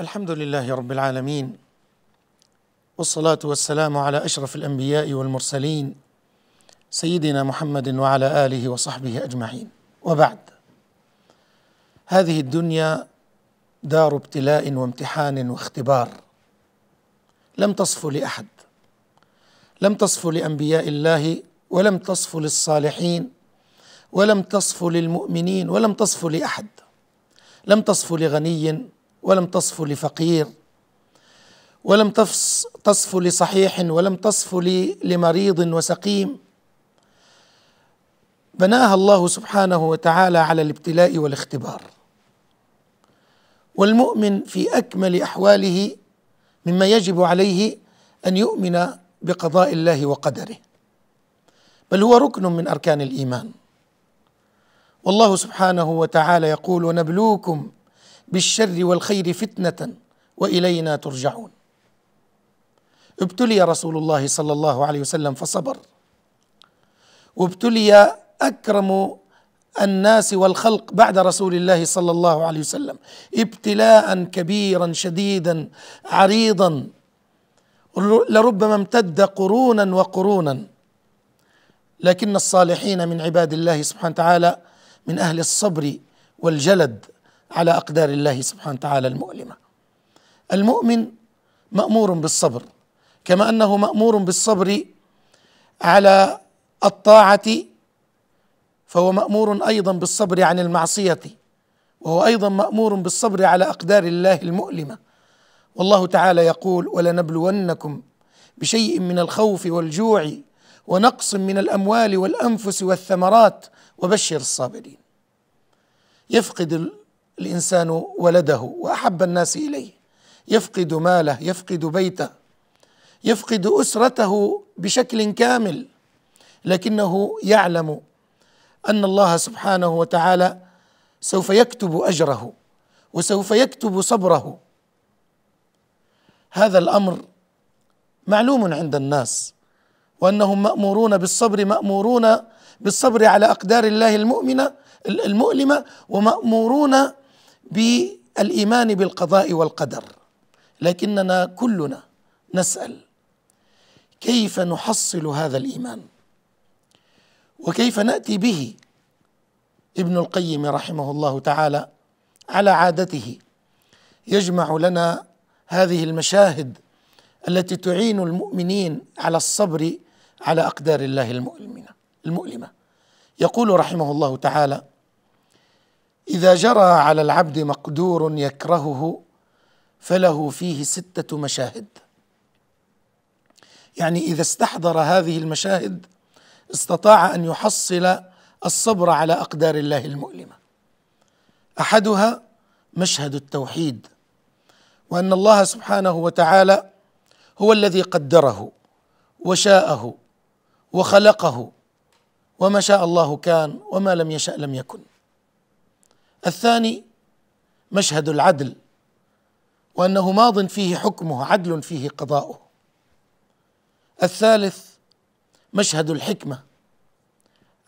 الحمد لله رب العالمين والصلاه والسلام على اشرف الانبياء والمرسلين سيدنا محمد وعلى اله وصحبه اجمعين وبعد هذه الدنيا دار ابتلاء وامتحان واختبار لم تصف لاحد لم تصف لانبياء الله ولم تصف للصالحين ولم تصف للمؤمنين ولم تصف لاحد لم تصف لغني ولم تصف لفقير ولم تصف لصحيح ولم تصف لمريض وسقيم بناها الله سبحانه وتعالى على الابتلاء والاختبار والمؤمن في اكمل احواله مما يجب عليه ان يؤمن بقضاء الله وقدره بل هو ركن من اركان الايمان والله سبحانه وتعالى يقول ونبلوكم بالشر والخير فتنه والينا ترجعون ابتلي رسول الله صلى الله عليه وسلم فصبر وابتلي اكرم الناس والخلق بعد رسول الله صلى الله عليه وسلم ابتلاء كبيرا شديدا عريضا لربما امتد قرونا وقرونا لكن الصالحين من عباد الله سبحانه وتعالى من اهل الصبر والجلد على أقدار الله سبحانه وتعالى المؤلمة المؤمن مأمور بالصبر كما أنه مأمور بالصبر على الطاعة فهو مأمور أيضا بالصبر عن المعصية وهو أيضا مأمور بالصبر على أقدار الله المؤلمة والله تعالى يقول ولنبلونكم بشيء من الخوف والجوع ونقص من الأموال والأنفس والثمرات وبشر الصابرين يفقد الانسان ولده واحب الناس اليه يفقد ماله يفقد بيته يفقد اسرته بشكل كامل لكنه يعلم ان الله سبحانه وتعالى سوف يكتب اجره وسوف يكتب صبره هذا الامر معلوم عند الناس وانهم مامورون بالصبر مامورون بالصبر على اقدار الله المؤمنه المؤلمه ومامورون بالايمان بالقضاء والقدر لكننا كلنا نسال كيف نحصل هذا الايمان وكيف ناتي به ابن القيم رحمه الله تعالى على عادته يجمع لنا هذه المشاهد التي تعين المؤمنين على الصبر على اقدار الله المؤلمه المؤلمه يقول رحمه الله تعالى اذا جرى على العبد مقدور يكرهه فله فيه سته مشاهد يعني اذا استحضر هذه المشاهد استطاع ان يحصل الصبر على اقدار الله المؤلمه احدها مشهد التوحيد وان الله سبحانه وتعالى هو الذي قدره وشاءه وخلقه وما شاء الله كان وما لم يشا لم يكن الثاني مشهد العدل وانه ماض فيه حكمه عدل فيه قضاؤه الثالث مشهد الحكمه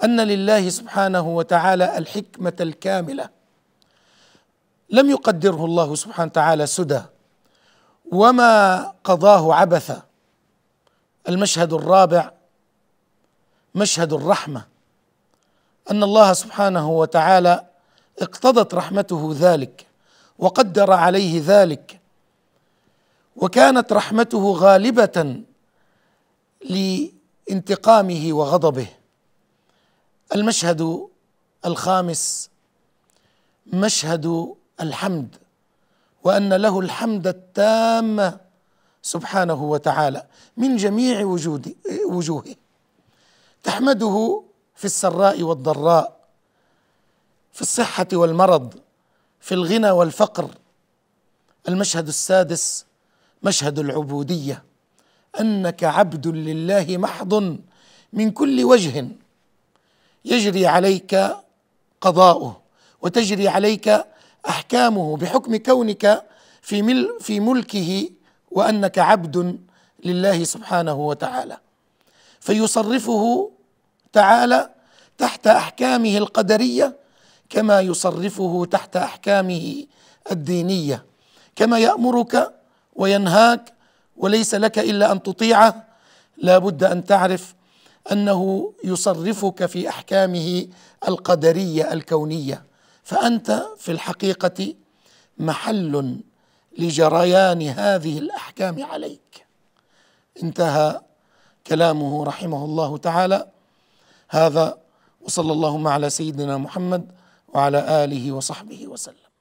ان لله سبحانه وتعالى الحكمه الكامله لم يقدره الله سبحانه وتعالى سدى وما قضاه عبثا المشهد الرابع مشهد الرحمه ان الله سبحانه وتعالى اقتضت رحمته ذلك وقدر عليه ذلك وكانت رحمته غالبه لانتقامه وغضبه المشهد الخامس مشهد الحمد وان له الحمد التام سبحانه وتعالى من جميع وجوده وجوهه تحمده في السراء والضراء في الصحة والمرض في الغنى والفقر المشهد السادس مشهد العبودية أنك عبد لله محض من كل وجه يجري عليك قضاؤه وتجري عليك أحكامه بحكم كونك في, مل في ملكه وأنك عبد لله سبحانه وتعالى فيصرفه تعالى تحت أحكامه القدرية كما يصرفه تحت احكامه الدينيه كما يامرك وينهاك وليس لك الا ان تطيعه لا بد ان تعرف انه يصرفك في احكامه القدريه الكونيه فانت في الحقيقه محل لجريان هذه الاحكام عليك انتهى كلامه رحمه الله تعالى هذا وصلى اللهم على سيدنا محمد وعلى اله وصحبه وسلم